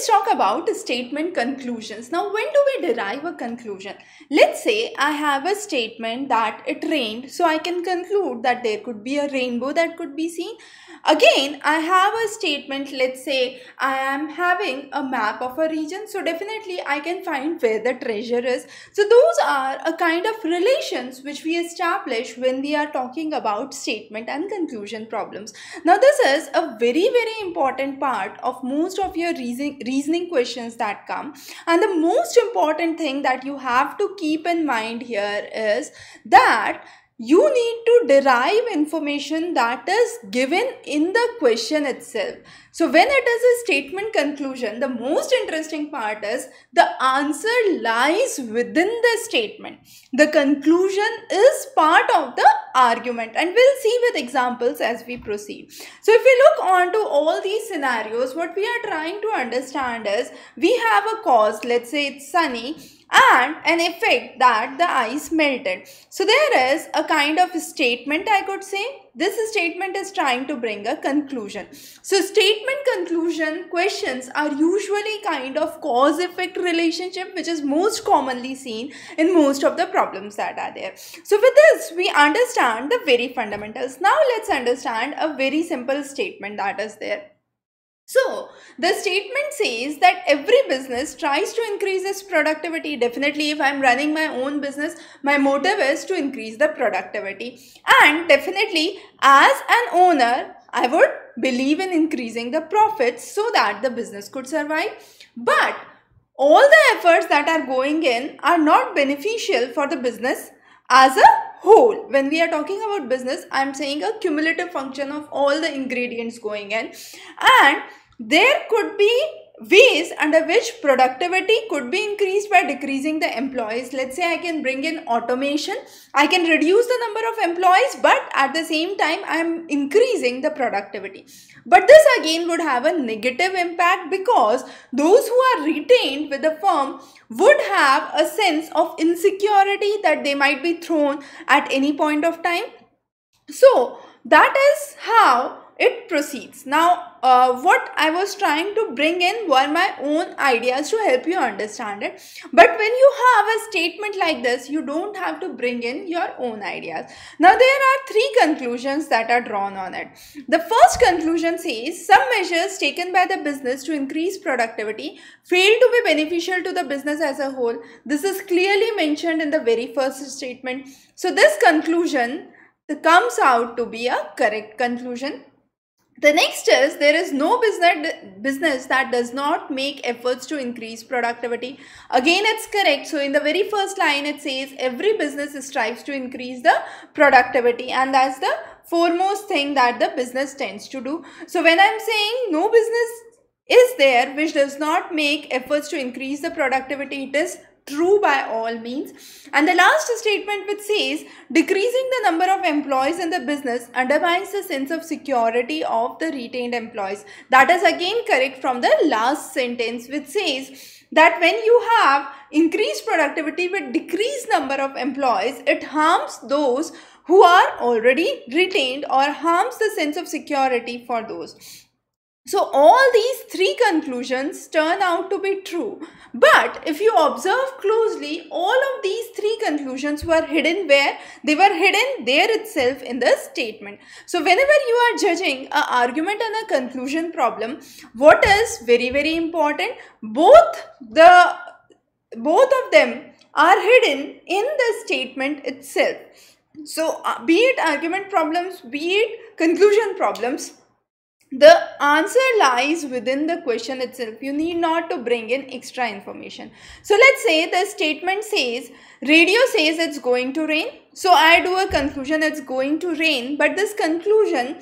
let's talk about statement conclusions. Now, when do we derive a conclusion? Let's say I have a statement that it rained, so I can conclude that there could be a rainbow that could be seen. Again, I have a statement, let's say I am having a map of a region, so definitely I can find where the treasure is. So, those are a kind of relations which we establish when we are talking about statement and conclusion problems. Now, this is a very, very important part of most of your reasoning reasoning questions that come and the most important thing that you have to keep in mind here is that you need to derive information that is given in the question itself. So when it is a statement conclusion, the most interesting part is the answer lies within the statement. The conclusion is part of the argument and we'll see with examples as we proceed. So if we look on to all these scenarios, what we are trying to understand is we have a cause, let's say it's sunny and an effect that the ice melted. So there is a kind of statement I could say. This statement is trying to bring a conclusion. So statement conclusion questions are usually kind of cause effect relationship which is most commonly seen in most of the problems that are there. So with this we understand the very fundamentals. Now let's understand a very simple statement that is there. So, the statement says that every business tries to increase its productivity. Definitely, if I'm running my own business, my motive is to increase the productivity. And definitely, as an owner, I would believe in increasing the profits so that the business could survive. But all the efforts that are going in are not beneficial for the business as a whole. When we are talking about business, I'm saying a cumulative function of all the ingredients going in. And there could be ways under which productivity could be increased by decreasing the employees. Let's say I can bring in automation. I can reduce the number of employees, but at the same time, I'm increasing the productivity. But this again would have a negative impact because those who are retained with the firm would have a sense of insecurity that they might be thrown at any point of time. So that is how it proceeds. Now, uh, what I was trying to bring in were my own ideas to help you understand it. But when you have a statement like this, you don't have to bring in your own ideas. Now, there are three conclusions that are drawn on it. The first conclusion says some measures taken by the business to increase productivity fail to be beneficial to the business as a whole. This is clearly mentioned in the very first statement. So, this conclusion comes out to be a correct conclusion the next is there is no business business that does not make efforts to increase productivity. Again, it's correct. So in the very first line, it says every business strives to increase the productivity, and that's the foremost thing that the business tends to do. So when I'm saying no business is there which does not make efforts to increase the productivity, it is true by all means. And the last statement which says decreasing the number of employees in the business undermines the sense of security of the retained employees. That is again correct from the last sentence which says that when you have increased productivity with decreased number of employees, it harms those who are already retained or harms the sense of security for those. So all these three conclusions turn out to be true. But if you observe closely, all of these three conclusions were hidden where? They were hidden there itself in the statement. So whenever you are judging an argument and a conclusion problem, what is very, very important? Both the both of them are hidden in the statement itself. So uh, be it argument problems, be it conclusion problems, the answer lies within the question itself. You need not to bring in extra information. So let's say the statement says, radio says it's going to rain. So I do a conclusion it's going to rain. But this conclusion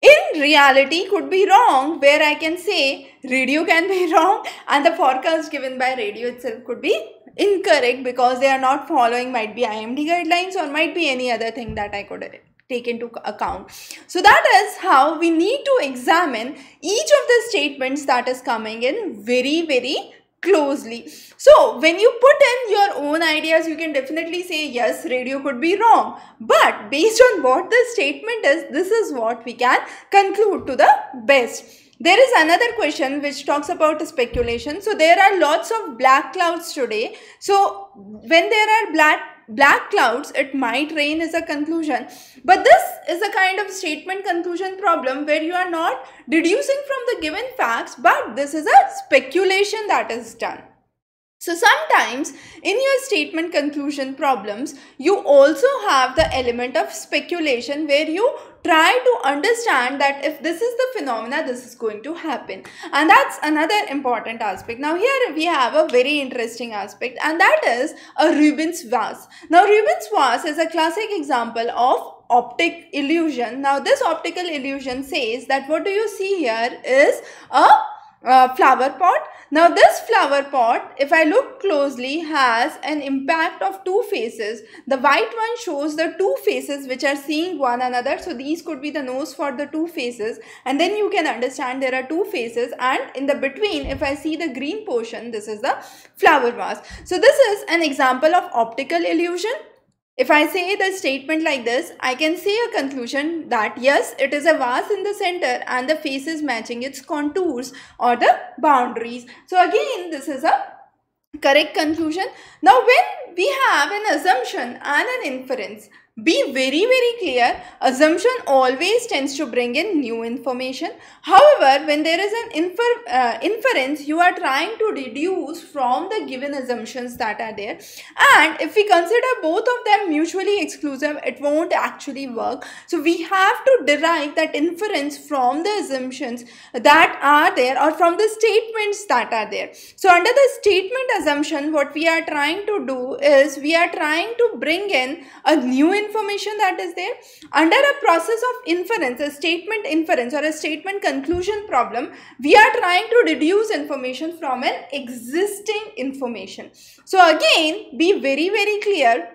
in reality could be wrong where I can say radio can be wrong and the forecast given by radio itself could be incorrect because they are not following might be IMD guidelines or might be any other thing that I could take into account. So that is how we need to examine each of the statements that is coming in very, very closely. So when you put in your own ideas, you can definitely say, yes, radio could be wrong. But based on what the statement is, this is what we can conclude to the best. There is another question which talks about speculation. So there are lots of black clouds today. So when there are black black clouds, it might rain is a conclusion. But this is a kind of statement conclusion problem where you are not deducing from the given facts, but this is a speculation that is done. So sometimes in your statement conclusion problems, you also have the element of speculation where you try to understand that if this is the phenomena, this is going to happen. And that's another important aspect. Now here we have a very interesting aspect and that is a Rubens vase. Now Rubens vase is a classic example of optic illusion. Now this optical illusion says that what do you see here is a uh, flower pot. Now this flower pot, if I look closely, has an impact of two faces. The white one shows the two faces which are seeing one another. So these could be the nose for the two faces. And then you can understand there are two faces. And in the between, if I see the green portion, this is the flower vase. So this is an example of optical illusion. If I say the statement like this, I can say a conclusion that yes, it is a vase in the center and the face is matching its contours or the boundaries. So again, this is a correct conclusion. Now when we have an assumption and an inference, be very very clear, assumption always tends to bring in new information. However, when there is an infer uh, inference, you are trying to deduce from the given assumptions that are there. And if we consider both of them mutually exclusive, it won't actually work. So we have to derive that inference from the assumptions that are there or from the statements that are there. So under the statement assumption, what we are trying to do is we are trying to bring in a new information that is there. Under a process of inference, a statement inference or a statement conclusion problem, we are trying to deduce information from an existing information. So again, be very, very clear.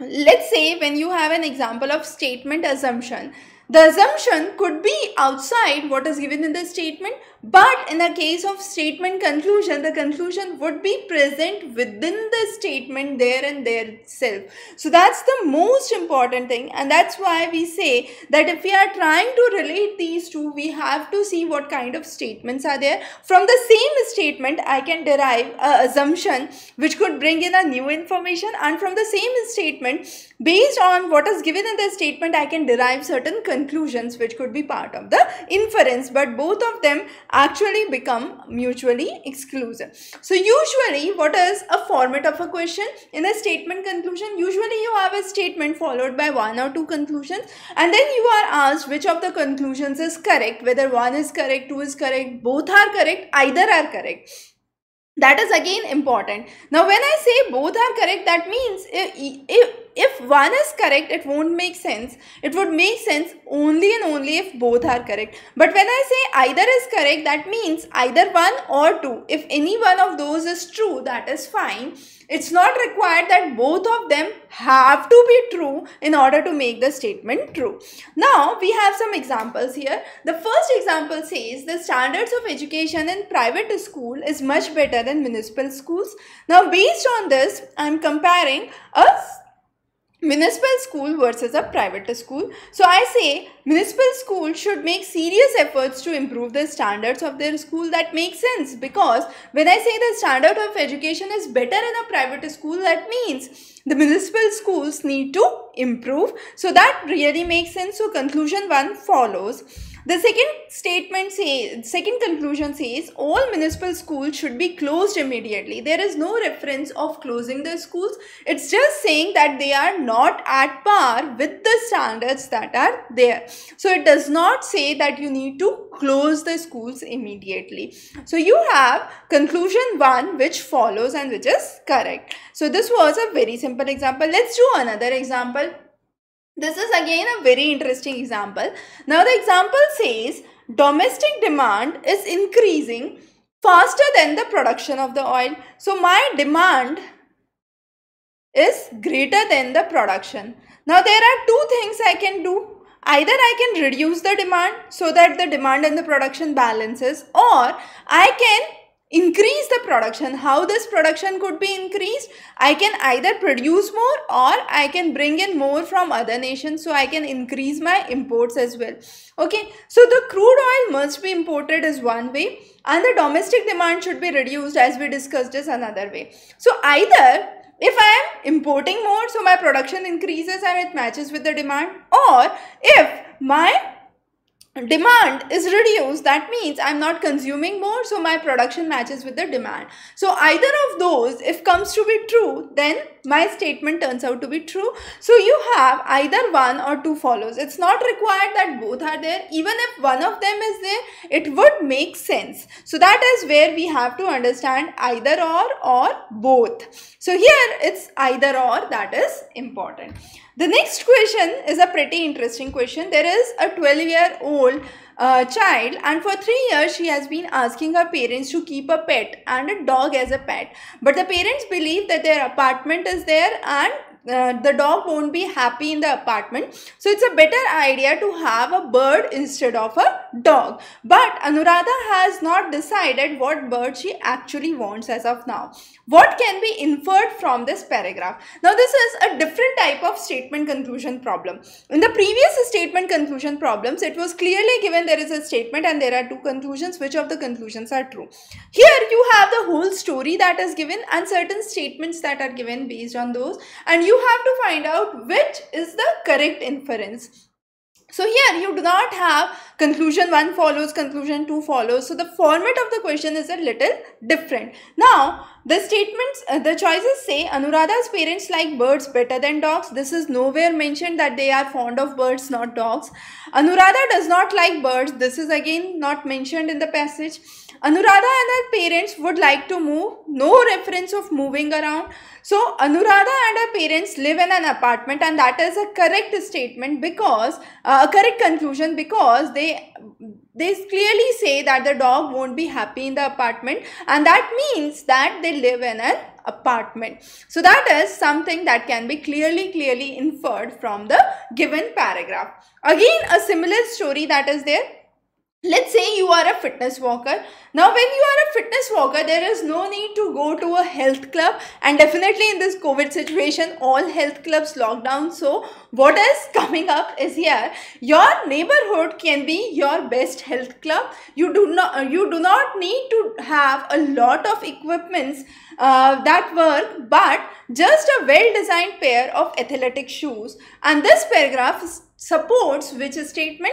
Let's say when you have an example of statement assumption, the assumption could be outside what is given in the statement but in the case of statement conclusion, the conclusion would be present within the statement there and there itself. So that's the most important thing. And that's why we say that if we are trying to relate these two, we have to see what kind of statements are there. From the same statement, I can derive an assumption which could bring in a new information. And from the same statement, based on what is given in the statement, I can derive certain conclusions which could be part of the inference. But both of them actually become mutually exclusive. So usually what is a format of a question? In a statement conclusion, usually you have a statement followed by one or two conclusions and then you are asked which of the conclusions is correct, whether one is correct, two is correct, both are correct, either are correct that is again important now when i say both are correct that means if, if, if one is correct it won't make sense it would make sense only and only if both are correct but when i say either is correct that means either one or two if any one of those is true that is fine it's not required that both of them have to be true in order to make the statement true. Now, we have some examples here. The first example says the standards of education in private school is much better than municipal schools. Now, based on this, I'm comparing a municipal school versus a private school. So I say municipal school should make serious efforts to improve the standards of their school. That makes sense because when I say the standard of education is better in a private school, that means the municipal schools need to improve. So that really makes sense. So conclusion one follows. The second statement says, second conclusion says all municipal schools should be closed immediately. There is no reference of closing the schools. It's just saying that they are not at par with the standards that are there. So it does not say that you need to close the schools immediately. So you have conclusion one which follows and which is correct. So this was a very simple example. Let's do another example. This is again a very interesting example. Now the example says domestic demand is increasing faster than the production of the oil. So my demand is greater than the production. Now there are two things I can do. Either I can reduce the demand so that the demand and the production balances or I can increase the production how this production could be increased i can either produce more or i can bring in more from other nations so i can increase my imports as well okay so the crude oil must be imported as one way and the domestic demand should be reduced as we discussed is another way so either if I am importing more, so my production increases and it matches with the demand, or if my demand is reduced that means i'm not consuming more so my production matches with the demand so either of those if comes to be true then my statement turns out to be true so you have either one or two follows it's not required that both are there even if one of them is there it would make sense so that is where we have to understand either or or both so here it's either or that is important the next question is a pretty interesting question. There is a 12 year old uh, child and for 3 years she has been asking her parents to keep a pet and a dog as a pet. But the parents believe that their apartment is there and uh, the dog won't be happy in the apartment. So it's a better idea to have a bird instead of a dog. But Anuradha has not decided what bird she actually wants as of now. What can be inferred from this paragraph? Now this is a different type of statement conclusion problem. In the previous statement conclusion problems, it was clearly given there is a statement and there are two conclusions, which of the conclusions are true. Here you have the whole story that is given and certain statements that are given based on those and you have to find out which is the correct inference. So here you do not have conclusion 1 follows, conclusion 2 follows. So the format of the question is a little different. Now the statements, uh, the choices say Anuradha's parents like birds better than dogs. This is nowhere mentioned that they are fond of birds not dogs. Anuradha does not like birds. This is again not mentioned in the passage. Anuradha and her parents would like to move. No reference of moving around. So Anuradha and her parents live in an apartment and that is a correct statement because uh, correct conclusion because they they clearly say that the dog won't be happy in the apartment and that means that they live in an apartment. So that is something that can be clearly, clearly inferred from the given paragraph. Again, a similar story that is there let's say you are a fitness walker now when you are a fitness walker there is no need to go to a health club and definitely in this covid situation all health clubs lockdown so what is coming up is here your neighborhood can be your best health club you do not uh, you do not need to have a lot of equipments uh, that work but just a well designed pair of athletic shoes and this paragraph supports which statement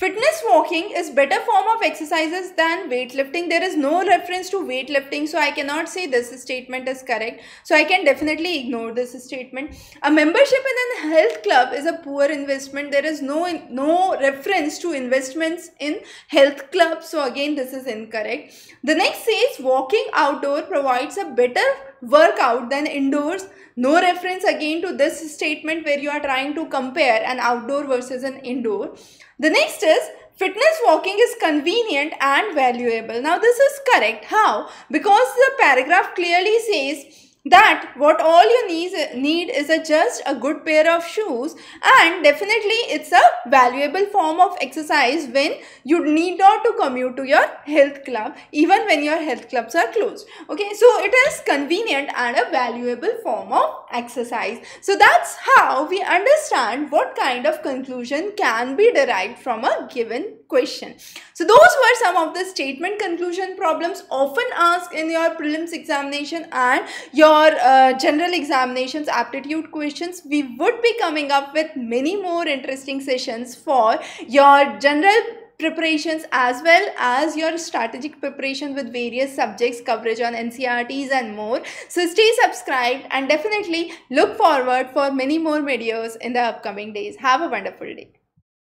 Fitness walking is better form of exercises than weightlifting. There is no reference to weightlifting. So I cannot say this statement is correct. So I can definitely ignore this statement. A membership in a health club is a poor investment. There is no, no reference to investments in health clubs. So again, this is incorrect. The next says walking outdoor provides a better workout than indoors. No reference again to this statement where you are trying to compare an outdoor versus an indoor. The next is fitness walking is convenient and valuable. Now this is correct. How? Because the paragraph clearly says that what all you need, need is a just a good pair of shoes and definitely it's a valuable form of exercise when you need not to commute to your health club even when your health clubs are closed okay so it is convenient and a valuable form of exercise so that's how we understand what kind of conclusion can be derived from a given question. So those were some of the statement conclusion problems often asked in your prelims examination and your uh, general examinations aptitude questions. We would be coming up with many more interesting sessions for your general preparations as well as your strategic preparation with various subjects coverage on NCRTs and more. So stay subscribed and definitely look forward for many more videos in the upcoming days. Have a wonderful day.